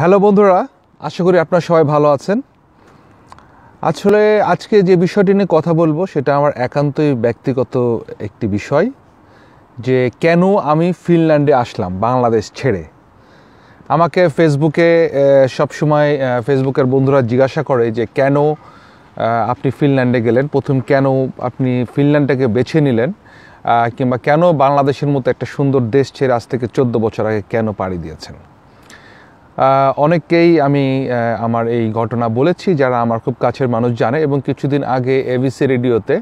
hello বন্ধুরা আশা করি আপনারা সবাই ভালো আছেন আসলে আজকে যে বিষয়টি নিয়ে কথা বলবো সেটা আমার একান্তই ব্যক্তিগত একটি বিষয় যে কেন আমি ফিনল্যান্ডে আসলাম বাংলাদেশ ছেড়ে আমাকে ফেসবুকে সবসময় ফেসবুকের বন্ধুরা জিজ্ঞাসা করে যে কেন আপনি ফিনল্যান্ডে গেলেন প্রথম কেন আপনি ফিনল্যান্ডটাকে বেছে নিলেন কিংবা কেন বাংলাদেশের মতো একটা সুন্দর দেশ ছেড়ে আজ থেকে চোদ্দ বছর আগে কেন পাড়ি দিয়েছেন অনেককেই আমি আমার এই ঘটনা বলেছি যারা আমার খুব কাছের মানুষ জানে এবং কিছুদিন আগে এবিসি রেডিওতে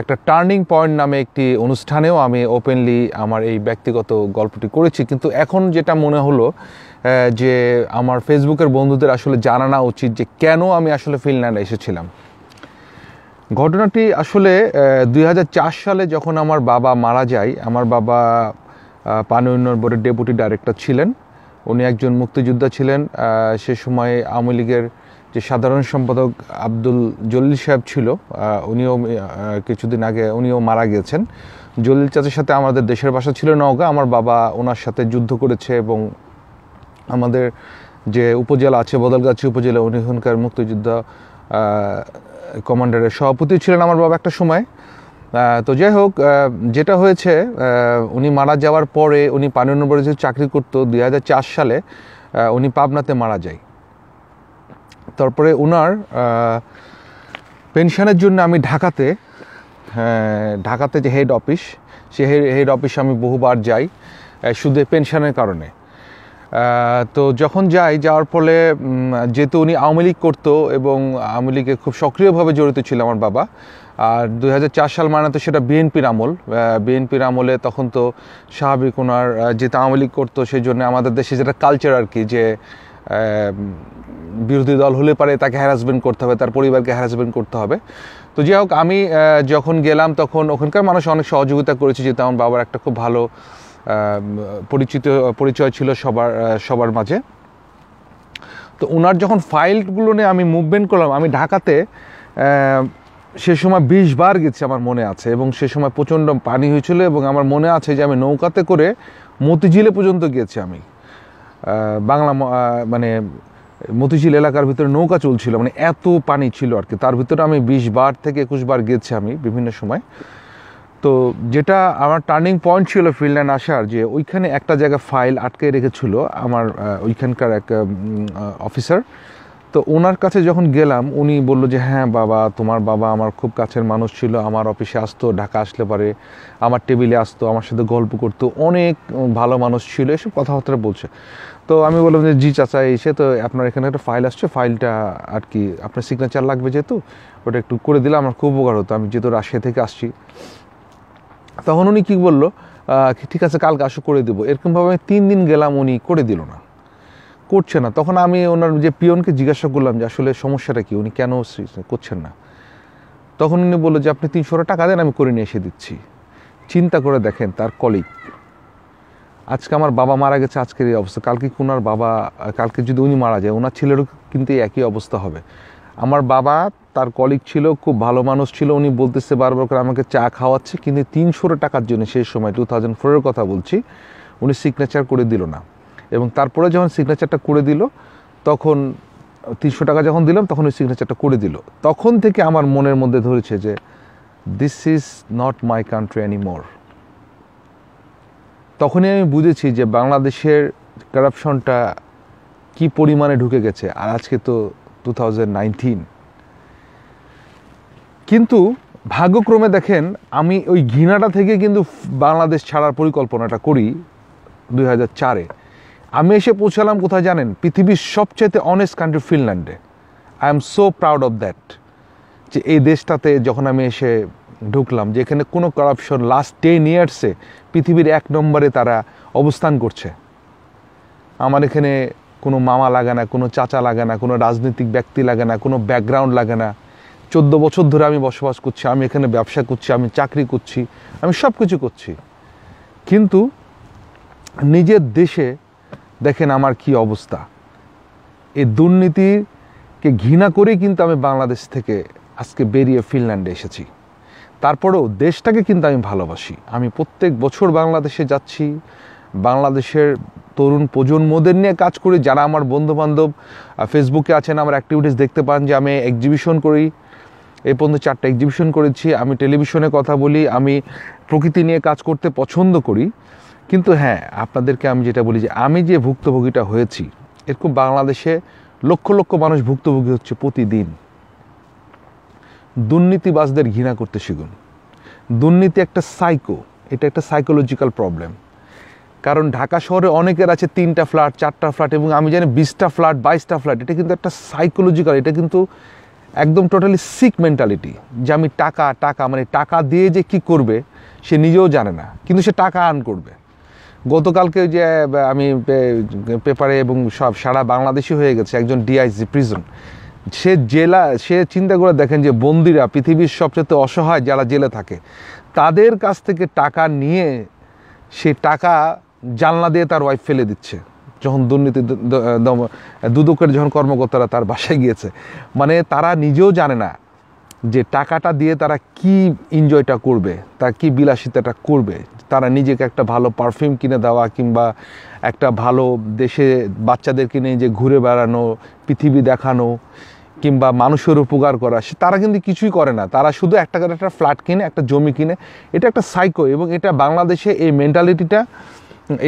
একটা টার্নিং পয়েন্ট নামে একটি অনুষ্ঠানেও আমি ওপেনলি আমার এই ব্যক্তিগত গল্পটি করেছি কিন্তু এখন যেটা মনে হলো যে আমার ফেসবুকের বন্ধুদের আসলে জানানো উচিত যে কেন আমি আসলে ফিনল্যান্ডে এসেছিলাম ঘটনাটি আসলে দুই সালে যখন আমার বাবা মারা যায় আমার বাবা পানি উন্নয়ন বোর্ডের ডেপুটি ডাইরেক্টর ছিলেন উনি একজন মুক্তিযোদ্ধা ছিলেন সে সময়ে আওয়ামী লীগের যে সাধারণ সম্পাদক আব্দুল জলিল সাহেব ছিল উনিও কিছুদিন আগে উনিও মারা গিয়েছেন জলিল চাচার সাথে আমাদের দেশের বাসা ছিল নওগাঁ আমার বাবা ওনার সাথে যুদ্ধ করেছে এবং আমাদের যে উপজেলা আছে বদলগাছি উপজেলা উনি ওখানকার মুক্তিযোদ্ধা কমান্ডারের সভাপতি ছিলেন আমার বাবা একটা সময় তো যাই হোক যেটা হয়েছে উনি মারা যাওয়ার পরে উনি পানীয় নম্বরে চাকরি করতো দুই সালে উনি পাবনাতে মারা যায় তারপরে ওনার পেনশনের জন্য আমি ঢাকাতে হ্যাঁ, ঢাকাতে যে হেড অফিস সে হেড অফিসে আমি বহুবার যাই শুধু পেনশনের কারণে তো যখন যাই যাওয়ার ফলে যেহেতু উনি আওয়ামী লীগ করতো এবং আওয়ামী লীগে খুব সক্রিয়ভাবে জড়িত ছিল আমার বাবা আর দুই সাল মানে তো সেটা বিএনপির আমল বিএনপির আমলে তখন তো স্বাভাবিক ওনার যে আওয়ামী লীগ করতো সেই জন্য আমাদের দেশে যেটা কালচার আর কি যে বিরোধী দল হলে পারে তাকে হ্যারাসমেন্ট করতে হবে তার পরিবারকে হ্যারাসমেন্ট করতে হবে তো যাই হোক আমি যখন গেলাম তখন ওখানকার মানুষ অনেক সহযোগিতা করেছে যেহেতু আমার বাবার একটা খুব ভালো পরিচিত পরিচয় ছিল সবার সবার মাঝে তো ওনার যখন ফাইলগুলো নিয়ে আমি মুভমেন্ট করলাম আমি ঢাকাতে সে সময় বিশ বার গেছি আমার মনে আছে এবং সে সময় প্রচণ্ড পানি হয়েছিল এবং আমার মনে আছে যে আমি নৌকাতে করে মতিঝিলে পর্যন্ত গিয়েছি আমি বাংলা মানে মতিঝিল এলাকার ভিতরে নৌকা চলছিল মানে এত পানি ছিল আর কি তার ভিতরে আমি বিশ বার থেকে একুশ বার গেছি আমি বিভিন্ন সময় তো যেটা আমার টার্নিং পয়েন্ট ছিল ফিনল্যান্ড আসার যে ওইখানে একটা জায়গায় ফাইল আটকে রেখেছিল আমার ওইখানকার এক অফিসার তো ওনার কাছে যখন গেলাম উনি বলল যে হ্যাঁ বাবা তোমার বাবা আমার খুব কাছের মানুষ ছিল আমার অফিসে আসতো ঢাকা আসলে পারে আমার টেবিলে আসতো আমার সাথে গল্প করতো অনেক ভালো মানুষ ছিল এসব কথাবার্তা বলছে তো আমি বললাম যে জি চাচা এসে তো আপনার এখানে একটা ফাইল আসছে ফাইলটা আর কি আপনার সিগনেচার লাগবে যেহেতু ওটা একটু করে দিলে আমার খুব উপকার হতো আমি যেহেতু রাশিয়া থেকে আসছি তখন উনি কী বললো ঠিক আছে কালকে আসো করে দেবো এরকমভাবে আমি তিন দিন গেলাম উনি করে দিল না করছে না তখন আমি ওনার যে পিয়নকে জিজ্ঞাসা করলাম যে আসলে সমস্যাটা কি উনি কেন করছেন না তখন উনি বললো যে আপনি তিনশো টাকা দেন আমি করে নিয়ে এসে দিচ্ছি চিন্তা করে দেখেন তার কলিগ আজকে আমার বাবা মারা গেছে আজকের এই অবস্থা কালকে কোনার বাবা কালকে যদি উনি মারা যায় ওনার ছেলেরও কিন্তু একই অবস্থা হবে আমার বাবা তার কলিগ ছিল খুব ভালো মানুষ ছিল উনি বলতেছে বারবার করে আমাকে চা খাওয়াচ্ছে কিন্তু তিনশোটা টাকার জন্য সেই সময় টু থাউজেন্ড ফোরের কথা বলছি উনি সিগনেচার করে দিল না এবং তারপরে যখন সিগনেচারটা করে দিল তখন তিনশো টাকা যখন দিলাম তখন ওই সিগনেচারটা করে দিল তখন থেকে আমার মনের মধ্যে ধরেছে যে this is not my country more তখনই আমি বুঝেছি যে বাংলাদেশের করাপশনটা কি পরিমাণে ঢুকে গেছে আর আজকে তো টু কিন্তু ভাগ্যক্রমে দেখেন আমি ওই ঘৃণাটা থেকে কিন্তু বাংলাদেশ ছাড়ার পরিকল্পনাটা করি দুই হাজার চারে আমি এসে পৌঁছালাম কোথায় জানেন পৃথিবীর সবচেয়ে অনেস্ট কান্ট্রি ফিনল্যান্ডে I am so proud of that যে এই দেশটাতে যখন আমি এসে ঢুকলাম যে এখানে কোনো করাপশন লাস্ট টেন ইয়ার্সে পৃথিবীর এক নম্বরে তারা অবস্থান করছে আমার এখানে কোনো মামা লাগে না কোনো চাচা লাগে না কোনো রাজনৈতিক ব্যক্তি লাগে না কোনো ব্যাকগ্রাউন্ড লাগে না চোদ্দো বছর ধরে আমি বসবাস করছি আমি এখানে ব্যবসা করছি আমি চাকরি করছি আমি সব কিছু করছি কিন্তু নিজের দেশে দেখেন আমার কি অবস্থা এই দুর্নীতিকে ঘৃণা করেই কিন্তু আমি বাংলাদেশ থেকে আজকে বেরিয়ে ফিনল্যান্ডে এসেছি তারপরেও দেশটাকে কিন্তু আমি ভালোবাসি আমি প্রত্যেক বছর বাংলাদেশে যাচ্ছি বাংলাদেশের তরুণ প্রজন্মদের নিয়ে কাজ করি যারা আমার বন্ধুবান্ধব ফেসবুকে আছেন আমার অ্যাক্টিভিটিস দেখতে পান যে আমি এক্সিবিশন করি এ পর্যন্ত চারটে এক্সিবিশন করেছি আমি টেলিভিশনে কথা বলি আমি প্রকৃতি নিয়ে কাজ করতে পছন্দ করি কিন্তু হ্যাঁ আপনাদেরকে আমি যেটা বলি যে আমি যে ভুক্তভোগীটা হয়েছি এরকম বাংলাদেশে লক্ষ লক্ষ মানুষ ভুক্তভোগী হচ্ছে প্রতিদিন দুর্নীতিবাজদের ঘৃণা করতে শিখুন দুর্নীতি একটা সাইকো এটা একটা সাইকোলজিক্যাল প্রবলেম কারণ ঢাকা শহরে অনেকের আছে তিনটা ফ্ল্যাট চারটা ফ্ল্যাট এবং আমি জানি বিশটা ফ্ল্যাট বাইশটা ফ্ল্যাট এটা কিন্তু একটা সাইকোলজিক্যাল এটা কিন্তু একদম টোটালি সিক মেন্টালিটি যে আমি টাকা টাকা মানে টাকা দিয়ে যে কি করবে সে নিজেও জানে না কিন্তু সে টাকা আর্ন করবে গতকালকে যে আমি পেপারে এবং সব সারা বাংলাদেশি হয়ে গেছে একজন ডিআইজি প্রিজন সে জেলা সে চিন্তা করে দেখেন যে বন্দিরা পৃথিবীর সবচেয়ে অসহায় যারা জেলে থাকে তাদের কাছ থেকে টাকা নিয়ে সে টাকা জানলা দিয়ে তার ওয়াইফ ফেলে দিচ্ছে যখন দুর্নীতি দুদকের যখন কর্মকর্তারা তার বাসায় গিয়েছে মানে তারা নিজেও জানে না যে টাকাটা দিয়ে তারা কি এনজয়টা করবে তারা কি বিলাসিতাটা করবে তারা নিজেকে একটা ভালো পারফিউম কিনে দেওয়া কিংবা একটা ভালো দেশে বাচ্চাদেরকে নিয়ে যে ঘুরে বেড়ানো পৃথিবী দেখানো কিংবা মানুষের উপকার করা সে তারা কিন্তু কিছুই করে না তারা শুধু একটা করে একটা ফ্ল্যাট কিনে একটা জমি কিনে এটা একটা সাইকো এবং এটা বাংলাদেশে এই মেন্টালিটিটা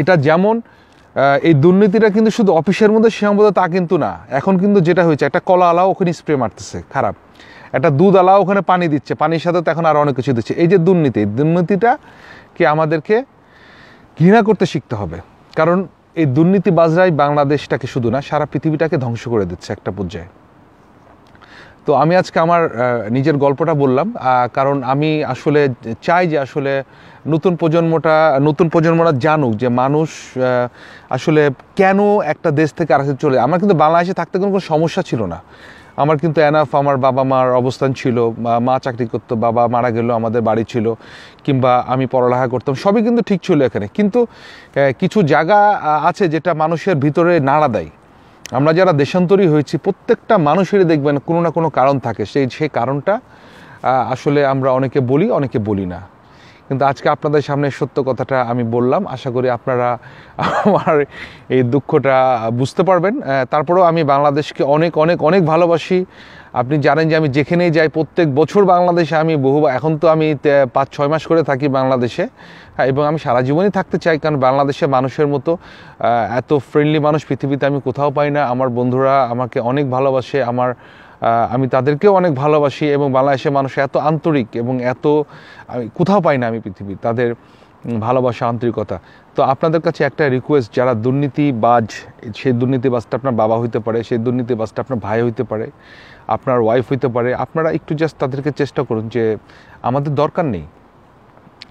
এটা যেমন এই দুর্নীতিটা কিন্তু শুধু অফিসের মধ্যে সীমাবদ্ধ তা কিন্তু না এখন কিন্তু যেটা হয়েছে একটা কলা আলাও ওখানে স্প্রে মারতেছে খারাপ একটা দুধওয়ালা ওখানে পানি দিচ্ছে পানির সাথে তো এখন আরও অনেক কিছু দিচ্ছে এই যে দুর্নীতি দুর্নীতিটা কি আমাদেরকে ঘৃণা করতে শিখতে হবে কারণ এই দুর্নীতিবাজরাই বাংলাদেশটাকে শুধু না সারা পৃথিবীটাকে ধ্বংস করে দিচ্ছে একটা পর্যায়ে তো আমি আজকে আমার নিজের গল্পটা বললাম কারণ আমি আসলে চাই যে আসলে নতুন প্রজন্মটা নতুন প্রজন্মরা জানুক যে মানুষ আসলে কেন একটা দেশ থেকে আরেকটা চলে আমার কিন্তু বাংলাদেশে থাকতে কোনো সমস্যা ছিল না আমার কিন্তু অ্যানাফ আমার বাবা মার অবস্থান ছিল মা চাকরি করতো বাবা মারা গেল আমাদের বাড়ি ছিল কিংবা আমি পড়ালেখা করতাম সবই কিন্তু ঠিক ছিল এখানে কিন্তু কিছু জায়গা আছে যেটা মানুষের ভিতরে নাড়া দেয় আমরা যারা দেশান্তরী হয়েছি প্রত্যেকটা মানুষেরই দেখবেন কোনো না কোনো কারণ থাকে সেই সেই কারণটা আসলে আমরা অনেকে বলি অনেকে বলি না কিন্তু আজকে আপনাদের সামনে সত্য কথাটা আমি বললাম আশা করি আপনারা আমার এই দুঃখটা বুঝতে পারবেন তারপরেও আমি বাংলাদেশকে অনেক অনেক অনেক ভালোবাসি আপনি জানেন যে আমি যেখানেই যাই প্রত্যেক বছর বাংলাদেশে আমি বহু এখন তো আমি পাঁচ ছয় মাস করে থাকি বাংলাদেশে হ্যাঁ, এবং আমি সারা জীবনই থাকতে চাই কারণ বাংলাদেশে মানুষের মতো এত ফ্রেন্ডলি মানুষ পৃথিবীতে আমি কোথাও পাই না আমার বন্ধুরা আমাকে অনেক ভালোবাসে আমার আমি তাদেরকেও অনেক ভালোবাসি এবং বাংলাদেশের মানুষ এত আন্তরিক এবং এত আমি কোথাও পাই না আমি পৃথিবী তাদের ভালোবাসা আন্তরিকতা তো আপনাদের কাছে একটা রিকোয়েস্ট যারা দুর্নীতিবাজ সেই দুর্নীতিবাজটা আপনার বাবা হইতে পারে সেই দুর্নীতিবাজটা আপনার ভাই হইতে পারে আপনার ওয়াইফ হইতে পারে আপনারা একটু জাস্ট তাদেরকে চেষ্টা করুন যে আমাদের দরকার নেই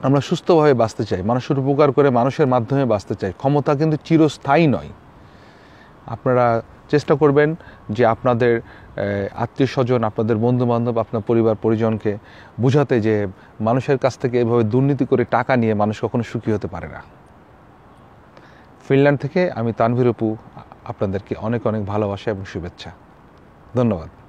আমরা সুস্থভাবে বাঁচতে চাই মানুষের উপকার করে মানুষের মাধ্যমে বাঁচতে চাই ক্ষমতা কিন্তু চিরস্থায়ী নয় আপনারা চেষ্টা করবেন যে আপনাদের আত্মীয় স্বজন আপনাদের বন্ধুবান্ধব আপনার পরিবার পরিজনকে বুঝাতে যে মানুষের কাছ থেকে এভাবে দুর্নীতি করে টাকা নিয়ে মানুষ কখনো সুখী হতে পারে না ফিনল্যান্ড থেকে আমি তানভীর অপু আপনাদেরকে অনেক অনেক ভালোবাসা এবং শুভেচ্ছা ধন্যবাদ